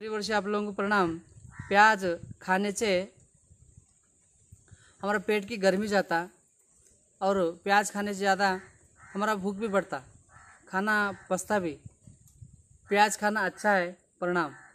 अगली वर्ष आप लोगों को प्रणाम प्याज खाने से हमारा पेट की गर्मी जाता और प्याज खाने से ज़्यादा हमारा भूख भी बढ़ता खाना पसता भी प्याज खाना अच्छा है प्रणाम